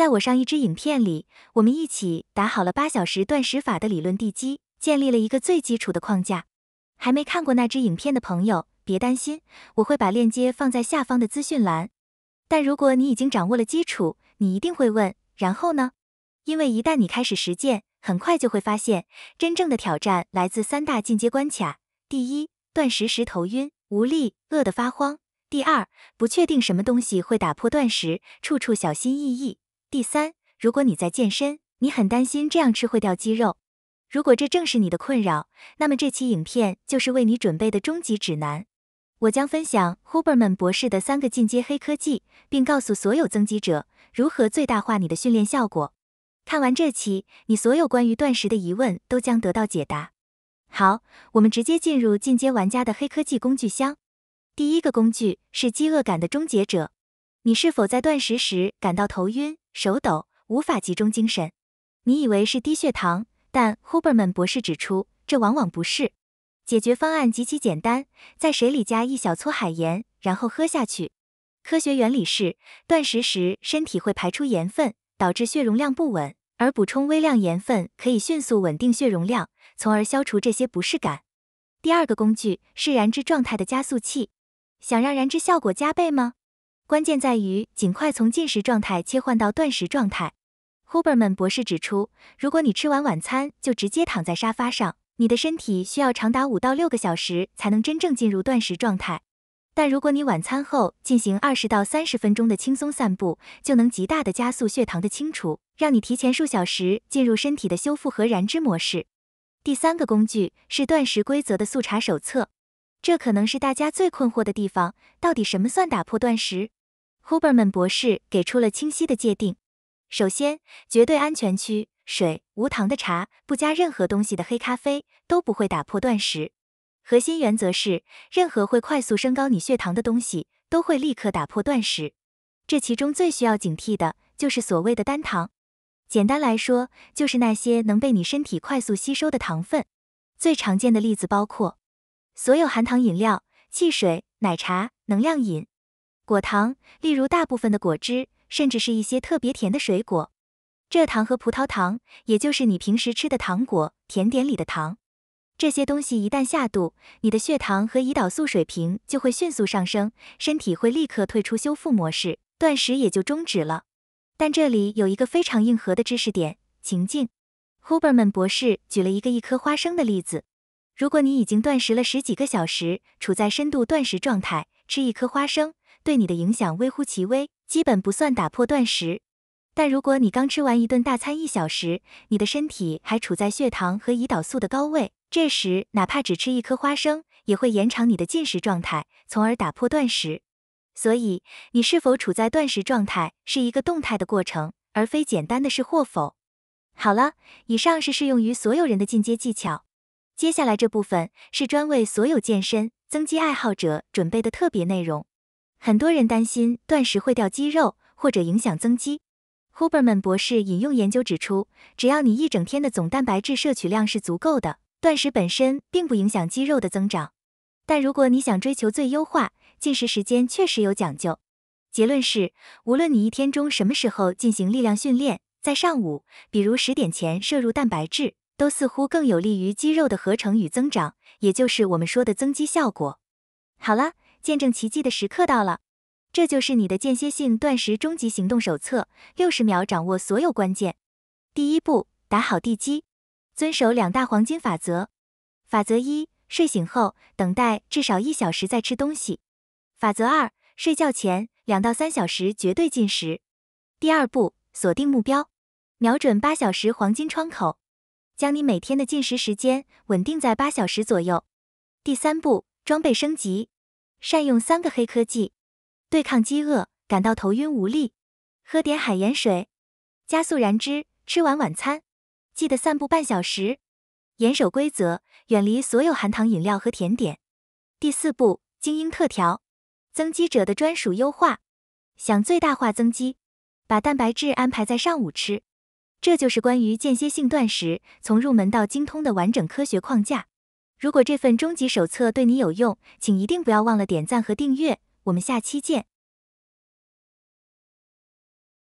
在我上一支影片里，我们一起打好了八小时断食法的理论地基，建立了一个最基础的框架。还没看过那支影片的朋友，别担心，我会把链接放在下方的资讯栏。但如果你已经掌握了基础，你一定会问：然后呢？因为一旦你开始实践，很快就会发现，真正的挑战来自三大进阶关卡：第一，断食时头晕、无力、饿得发慌；第二，不确定什么东西会打破断食，处处小心翼翼。第三，如果你在健身，你很担心这样吃会掉肌肉。如果这正是你的困扰，那么这期影片就是为你准备的终极指南。我将分享 Huberman 博士的三个进阶黑科技，并告诉所有增肌者如何最大化你的训练效果。看完这期，你所有关于断食的疑问都将得到解答。好，我们直接进入进阶玩家的黑科技工具箱。第一个工具是饥饿感的终结者。你是否在断食时感到头晕？手抖，无法集中精神。你以为是低血糖，但 Huberman 博士指出，这往往不是。解决方案极其简单，在水里加一小撮海盐，然后喝下去。科学原理是，断食时身体会排出盐分，导致血容量不稳，而补充微量盐分可以迅速稳定血容量，从而消除这些不适感。第二个工具是燃脂状态的加速器。想让燃脂效果加倍吗？关键在于尽快从进食状态切换到断食状态。Huberman 博士指出，如果你吃完晚餐就直接躺在沙发上，你的身体需要长达五到六个小时才能真正进入断食状态。但如果你晚餐后进行二十到三十分钟的轻松散步，就能极大的加速血糖的清除，让你提前数小时进入身体的修复和燃脂模式。第三个工具是断食规则的速查手册，这可能是大家最困惑的地方，到底什么算打破断食？Kuberman 博士给出了清晰的界定。首先，绝对安全区：水、无糖的茶、不加任何东西的黑咖啡都不会打破断食。核心原则是，任何会快速升高你血糖的东西，都会立刻打破断食。这其中最需要警惕的就是所谓的单糖。简单来说，就是那些能被你身体快速吸收的糖分。最常见的例子包括所有含糖饮料、汽水、奶茶、能量饮。果糖，例如大部分的果汁，甚至是一些特别甜的水果，蔗糖和葡萄糖，也就是你平时吃的糖果、甜点里的糖，这些东西一旦下肚，你的血糖和胰岛素水平就会迅速上升，身体会立刻退出修复模式，断食也就终止了。但这里有一个非常硬核的知识点情境，Huberman 博士举了一个一颗花生的例子，如果你已经断食了十几个小时，处在深度断食状态，吃一颗花生。对你的影响微乎其微，基本不算打破断食。但如果你刚吃完一顿大餐一小时，你的身体还处在血糖和胰岛素的高位，这时哪怕只吃一颗花生，也会延长你的进食状态，从而打破断食。所以，你是否处在断食状态是一个动态的过程，而非简单的是或否。好了，以上是适用于所有人的进阶技巧，接下来这部分是专为所有健身增肌爱好者准备的特别内容。很多人担心断食会掉肌肉或者影响增肌。Huberman 博士引用研究指出，只要你一整天的总蛋白质摄取量是足够的，断食本身并不影响肌肉的增长。但如果你想追求最优化，进食时间确实有讲究。结论是，无论你一天中什么时候进行力量训练，在上午，比如十点前摄入蛋白质，都似乎更有利于肌肉的合成与增长，也就是我们说的增肌效果。好了。见证奇迹的时刻到了，这就是你的间歇性断食终极行动手册，六十秒掌握所有关键。第一步，打好地基，遵守两大黄金法则。法则一，睡醒后等待至少一小时再吃东西；法则二，睡觉前两到三小时绝对禁食。第二步，锁定目标，瞄准八小时黄金窗口，将你每天的进食时间稳定在八小时左右。第三步，装备升级。善用三个黑科技对抗饥饿，感到头晕无力，喝点海盐水，加速燃脂。吃完晚餐，记得散步半小时。严守规则，远离所有含糖饮料和甜点。第四步，精英特调，增肌者的专属优化。想最大化增肌，把蛋白质安排在上午吃。这就是关于间歇性断食从入门到精通的完整科学框架。如果这份终极手册对你有用，请一定不要忘了点赞和订阅。我们下期见。